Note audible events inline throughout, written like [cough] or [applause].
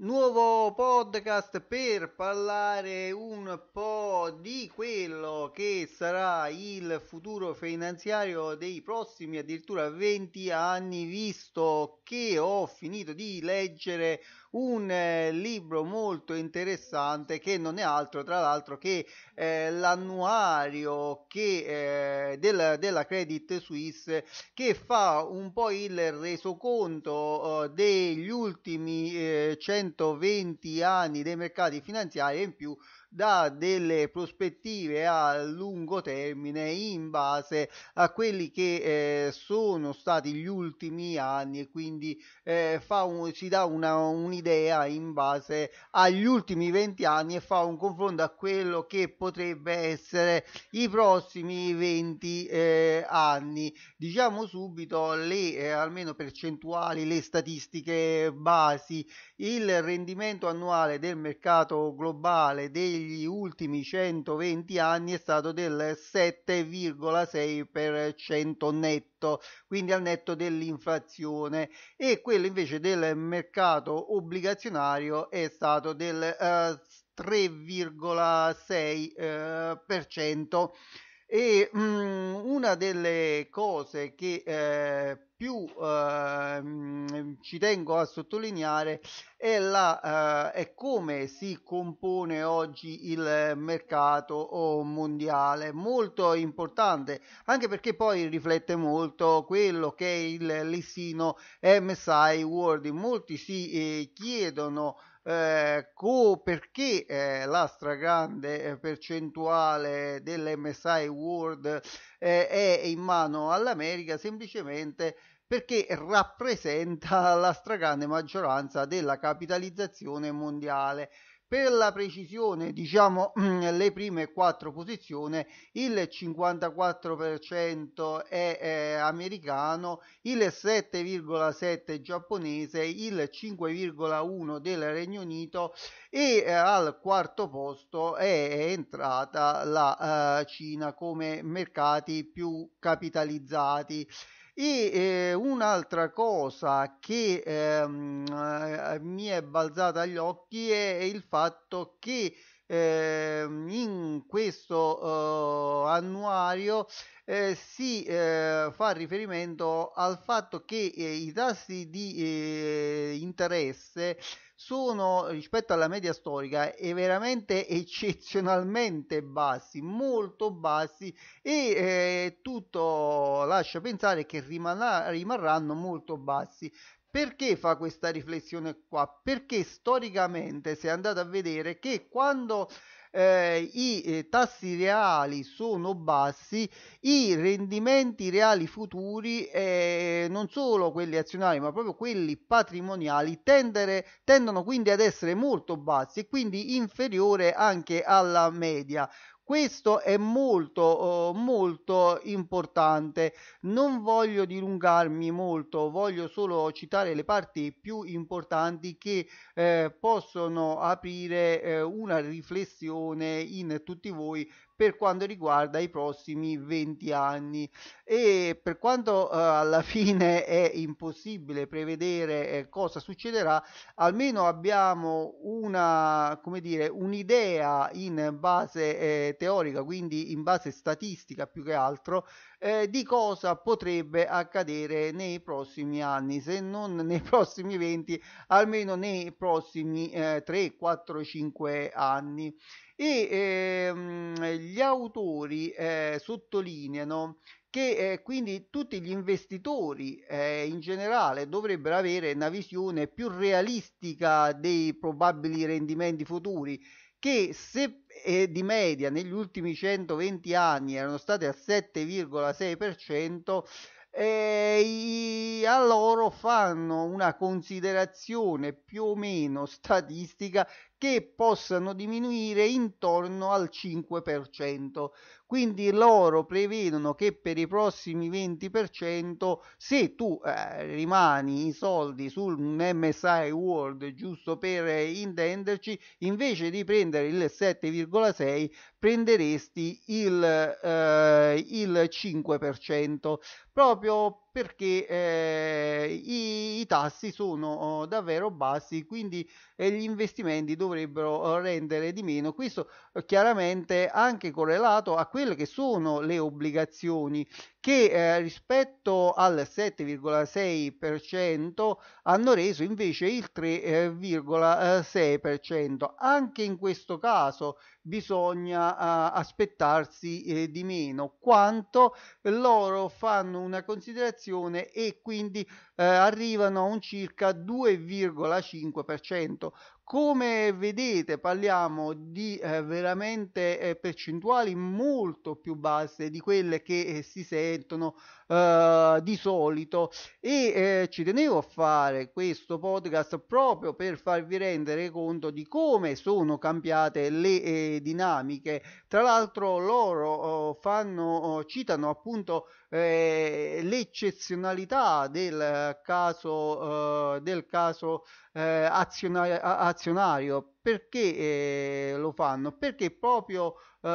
nuovo podcast per parlare un po' di quello che sarà il futuro finanziario dei prossimi addirittura 20 anni, visto che ho finito di leggere un eh, libro molto interessante che non è altro tra l'altro che eh, l'annuario che, eh, del, della Credit Suisse che fa un po' il resoconto eh, degli ultimi 120 eh, anni dei mercati finanziari e in più dà delle prospettive a lungo termine in base a quelli che eh, sono stati gli ultimi anni e quindi eh, un, ci dà una, un'idea in base agli ultimi 20 anni e fa un confronto a quello che potrebbe essere i prossimi 20 eh, anni. Diciamo subito le eh, almeno percentuali, le statistiche basi, il rendimento annuale del mercato globale degli negli ultimi 120 anni è stato del 7,6% per cento netto, quindi al netto dell'inflazione e quello invece del mercato obbligazionario è stato del eh, 3,6%. Eh, e mh, mm, una delle cose che eh, più eh, ci tengo a sottolineare è, la, eh, è come si compone oggi il mercato mondiale, molto importante anche perché poi riflette molto quello che è il listino MSI World, molti si eh, chiedono eh, co, perché eh, la stragrande eh, percentuale dell'MSI World eh, è in mano all'America semplicemente perché rappresenta [laughs] la stragrande maggioranza della capitalizzazione mondiale. Per la precisione, diciamo [clears throat] le prime quattro posizioni, il 54% è, è eh, americano, il 7,7% giapponese, il 5,1% del Regno Unito e eh, al quarto posto è entrata la eh, Cina come mercati più capitalizzati. E eh, un'altra cosa che ehm, eh, mi è balzata agli occhi è il fatto che ehm, in questo eh, annuario eh, si eh, fa riferimento al fatto che eh, i tassi di interesse sono rispetto alla media storica è veramente [laughs] eccezionalmente bassi, molto bassi e eh, tutto lascia pensare che rimanrà, rimarranno molto bassi. Perché fa questa riflessione qua? Perché storicamente si è andato a vedere che quando eh, i eh, tassi reali sono bassi, i rendimenti reali futuri, eh, non solo quelli azionari ma proprio quelli patrimoniali, tendere, tendono quindi ad essere molto bassi e quindi inferiore anche alla media. Questo è molto oh, molto importante. Non voglio dilungarmi molto, voglio solo citare le parti più importanti che eh, possono aprire eh, una riflessione in tutti voi per quanto riguarda i prossimi 20 anni e per quanto eh, alla [laughs] fine è impossibile prevedere eh, cosa succederà, almeno abbiamo una, come dire, un'idea in base eh, teorica, quindi in base statistica più che altro, eh, di cosa potrebbe accadere nei prossimi anni, se non [laughs] nei prossimi 20, almeno nei prossimi eh, 3, 4, 5 anni. E ehm, gli autori eh, sottolineano che eh, quindi tutti gli investitori eh, in generale dovrebbero avere una visione più realistica dei probabili rendimenti futuri che se eh, di media negli ultimi 120 anni erano state al 7,6%, eh, a loro fanno una considerazione più o meno statistica che possano diminuire intorno al 5%. Quindi loro prevedono che per i prossimi 20%, se tu eh, rimani i soldi sul MSI World, giusto per intenderci, invece di prendere il 7,6 prenderesti il, eh, il 5%, proprio perché eh, i, i, tassi sono oh, davvero bassi, quindi eh, gli investimenti dovrebbero oh, rendere di meno. Questo eh, chiaramente anche correlato a quelle che sono le obbligazioni che eh, rispetto al 7,6% hanno reso invece il 3,6%. Eh, Anche in questo caso bisogna eh, aspettarsi eh, di meno, quanto loro fanno una considerazione e quindi eh, arrivano a un circa 2,5%. Come vedete parliamo di eh, veramente eh, percentuali molto più basse di quelle che eh, si sentono eh, di solito e eh, ci tenevo a fare questo podcast proprio per farvi rendere conto di come sono cambiate le eh, dinamiche. Tra l'altro loro oh, fanno, oh, citano appunto l'eccezionalità del caso, del caso eh, azionario, azionario perché eh, lo fanno? Perché proprio eh,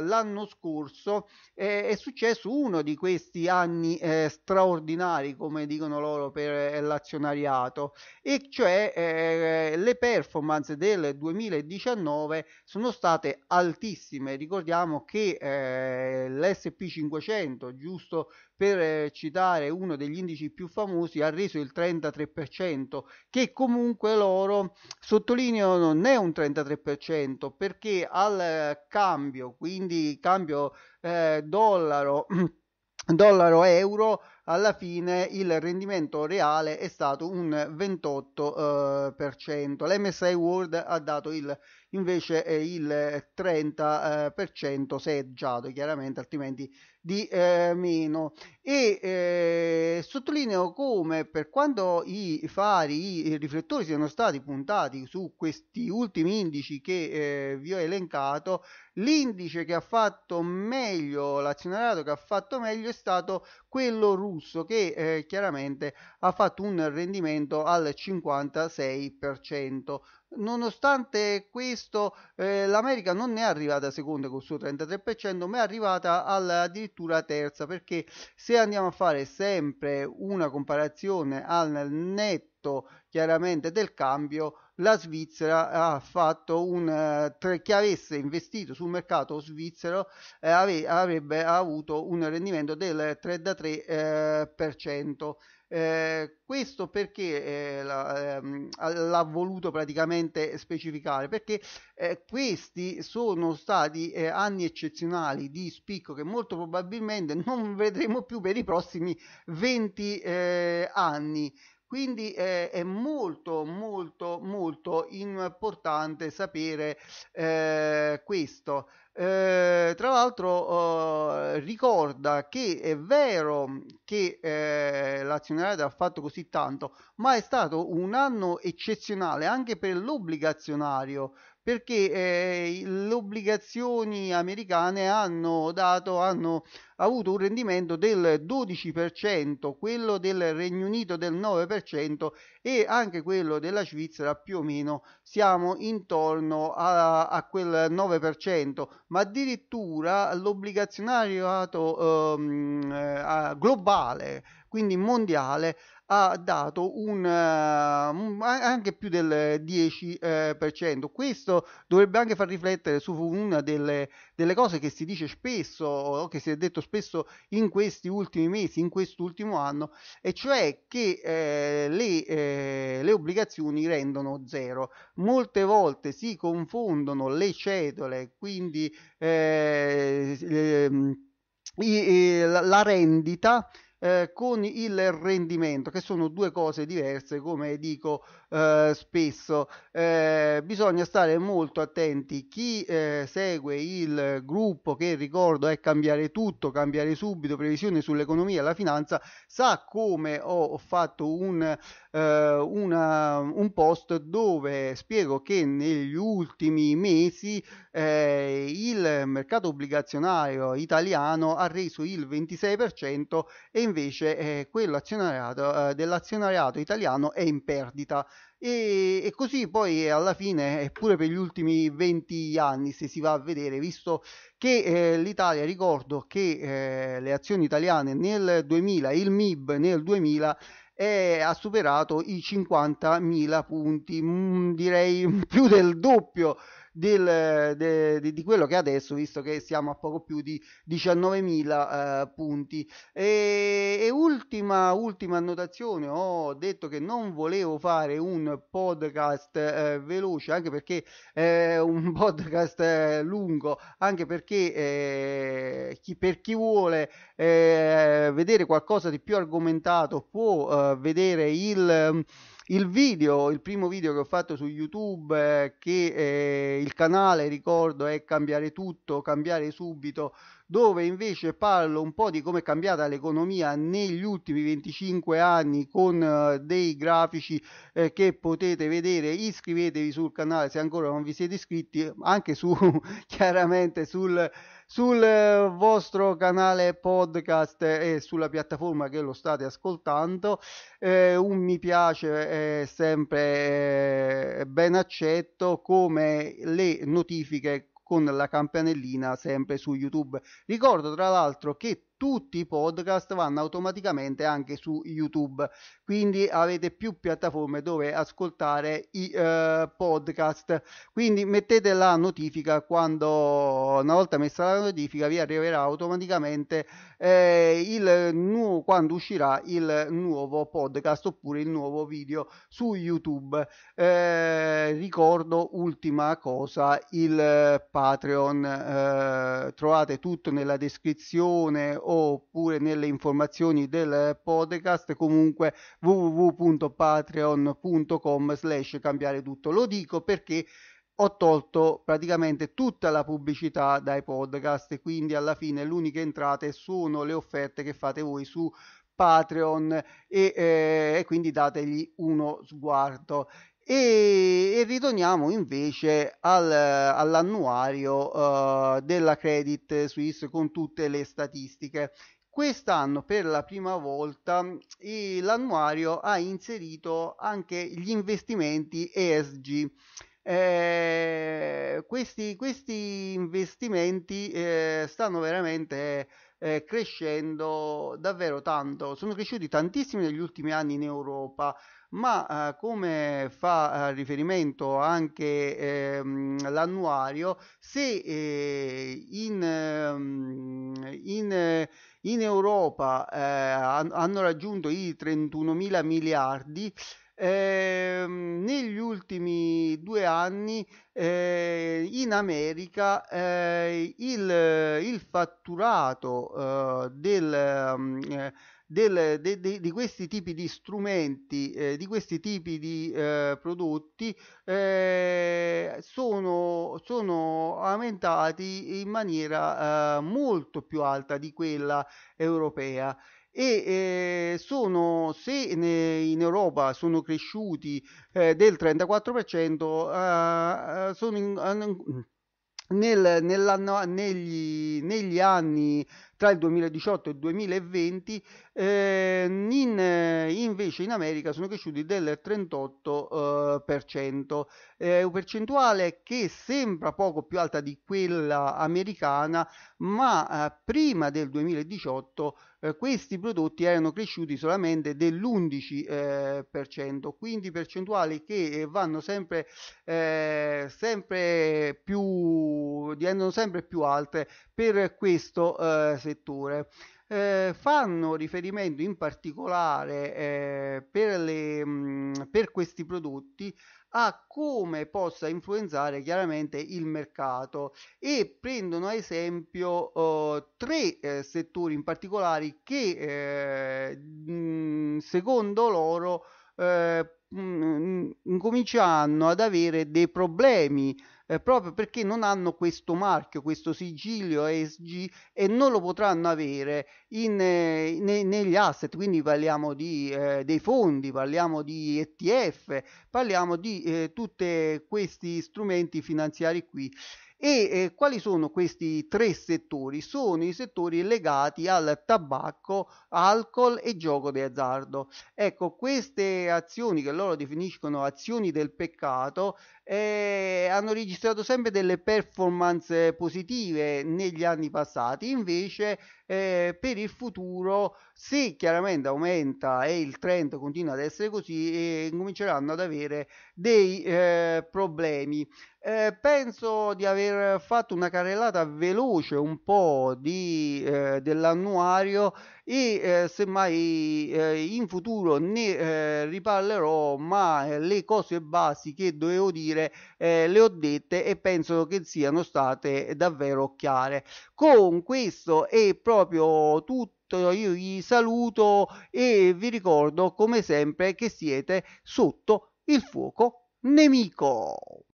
l'anno scorso eh, è successo uno di questi anni eh, straordinari, come dicono loro, per eh, l'azionariato, e cioè eh, le performance del 2019 sono state altissime. Ricordiamo che l'SP500, giusto per citare uno degli indici più famosi, ha reso il 33%, che comunque loro sottolineano è un 33% perché al eh, cambio, quindi cambio eh, dollaro, [clears throat] dollaro euro alla fine il rendimento reale è stato un 28%. Eh, L'MSI World ha dato il, invece eh, il 30% eh, seggiato, chiaramente, altrimenti di eh, meno. E eh, sottolineo come per quanto i fari, i riflettori siano stati puntati su questi ultimi indici che eh, vi ho elencato, l'indice che ha fatto meglio, l'azionariato che ha fatto meglio è stato quello russo che eh, chiaramente ha fatto un rendimento al 56%. Nonostante questo, eh, l'America non è arrivata seconda col suo 33%, ma è arrivata addirittura terza perché se andiamo a fare sempre una comparazione al netto costo chiaramente del cambio, la Svizzera ha fatto un eh, chi avesse investito sul mercato svizzero eh, ave, avrebbe avuto un rendimento del 33%. Eh, eh, questo perché eh, l'ha, ehm, l'ha voluto praticamente specificare? Perché eh, questi sono stati eh, anni eccezionali di spicco che molto probabilmente non vedremo più per i prossimi 20 eh, anni. Quindi eh, è molto molto molto importante sapere eh, questo. Eh, tra l'altro eh, ricorda che è vero che eh, l'azionario ha fatto così tanto, ma è stato un anno eccezionale anche per l'obbligazionario, perché eh, le obbligazioni americane hanno, dato, hanno avuto un rendimento del 12%, quello del Regno Unito del 9% e anche quello della Svizzera più o meno siamo intorno a, a quel 9%, ma addirittura l'obbligazionario eh, ehm, eh, globale quindi mondiale, ha dato un, uh, anche più del 10%. Uh, eh, Questo dovrebbe anche far riflettere su una delle, delle, cose che si dice spesso, che si è detto spesso in questi ultimi mesi, in quest'ultimo anno, e cioè che eh, le, eh, le, obbligazioni rendono zero. Molte volte si confondono le cedole, quindi eh, ehm, eh la rendita eh, con il rendimento, che sono due cose diverse, come dico eh, spesso. Eh, bisogna stare molto attenti. Chi eh, segue il gruppo, che ricordo è cambiare tutto, cambiare subito, previsione sull'economia e la finanza, sa come ho fatto un eh, una, un post dove spiego che negli ultimi mesi eh, il mercato obbligazionario italiano ha reso il 26% e invece eh, quello azionariato, eh, dell'azionariato italiano è in perdita. E, e, così poi alla fine, eh, pure per gli ultimi 20 anni, se si va a vedere, visto che eh, l'Italia, ricordo che eh, le azioni italiane nel 2000, il MIB nel 2000 e ha superato i 50.000 punti, mm, direi [laughs] più del doppio del, de, de, di quello che è adesso, visto che siamo a poco più di 19.000 eh, punti. E, e, ultima, ultima annotazione, ho detto che non volevo fare un podcast eh, veloce, anche perché [laughs] eh, un podcast lungo, anche perché eh, chi, per chi vuole eh, vedere qualcosa di più argomentato può eh, vedere il il video, il primo video che ho fatto su YouTube, eh, che eh, il canale, ricordo, è Cambiare tutto, cambiare subito, dove invece parlo un po' di come è cambiata l'economia negli ultimi 25 anni con eh, dei grafici eh, che potete vedere. Iscrivetevi sul canale se ancora non vi siete iscritti, anche su [laughs] chiaramente sul sul eh, vostro canale podcast e sulla piattaforma che lo state ascoltando. Eh, un mi piace è sempre ben accetto come le notifiche con la campanellina sempre su YouTube. Ricordo tra l'altro che tutti i podcast vanno automaticamente anche su YouTube, quindi avete più piattaforme dove ascoltare i eh, podcast. Quindi mettete la notifica quando una volta messa la notifica vi arriverà automaticamente eh, il nuovo, quando uscirà il nuovo podcast oppure il nuovo video su YouTube. Eh, ricordo ultima cosa il Patreon eh, trovate tutto nella descrizione oppure nelle informazioni del podcast comunque www.patreon.com slash cambiare tutto lo dico perché ho tolto praticamente tutta la pubblicità dai podcast quindi alla fine l'unica entrata sono le offerte che fate voi su Patreon e, eh, e quindi dategli uno sguardo e, e ritorniamo invece al, all'annuario uh, della Credit Suisse con tutte le statistiche. Quest'anno per la prima volta l'annuario ha inserito anche gli investimenti ESG. Eh, questi, questi, investimenti eh, stanno veramente eh, crescendo davvero tanto, sono cresciuti tantissimi negli ultimi anni in Europa ma eh, come fa eh, riferimento anche ehm, l'annuario, se eh, in, ehm, in, in Europa eh, hanno raggiunto i 31 mila miliardi, eh, negli ultimi due anni eh, in America eh, il, il, fatturato eh, del ehm, del, de, de, di questi tipi di strumenti, eh, di questi tipi di eh, prodotti eh, sono, sono, aumentati in maniera eh, molto più alta di quella europea e eh, sono, se ne, in Europa sono cresciuti eh, del 34%, eh, eh, sono in, in, nel, negli, negli, anni tra il 2018 e il 2020, ehm, eh, in, invece in America sono cresciuti del 38%, eh, eh percentuale che sembra poco più alta di quella americana, ma eh, prima del 2018 eh, questi prodotti erano cresciuti solamente dell'11%, eh, quindi percentuali che eh, vanno sempre, eh, sempre più, diventano sempre più alte per questo settore. Eh, fanno riferimento in particolare eh, per, le, mh, mm, per, questi prodotti a come possa influenzare chiaramente il mercato e prendono ad esempio eh, tre eh, settori in particolare che mh, eh, mm, secondo loro eh, mh, mm, mm, incominciano ad avere dei problemi eh, proprio perché non hanno questo marchio, questo sigillo ESG e non lo potranno avere in, eh, negli asset, quindi parliamo di, eh, dei fondi, parliamo di ETF, parliamo di eh, tutti questi strumenti finanziari qui. E eh, quali sono questi tre settori? Sono i settori legati al tabacco, alcol e gioco di azzardo. Ecco, queste azioni che loro definiscono azioni del peccato eh, hanno registrato sempre delle performance positive negli anni passati, invece eh, per il futuro se chiaramente aumenta e il trend continua ad essere così eh, cominceranno ad avere dei eh, problemi eh, penso di aver fatto una carrellata veloce un po' di, eh, dell'annuario e eh, semmai eh, in futuro ne eh, riparlerò ma eh, le cose basi che dovevo dire eh, le ho dette e penso che siano state davvero chiare con questo è proprio tutto io vi saluto e vi ricordo come sempre che siete sotto il fuoco nemico